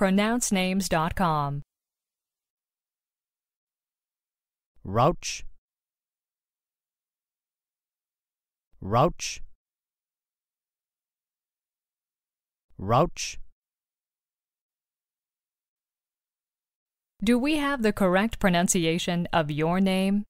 pronouncenames.com. Rouch Rouch Rouch Do we have the correct pronunciation of your name?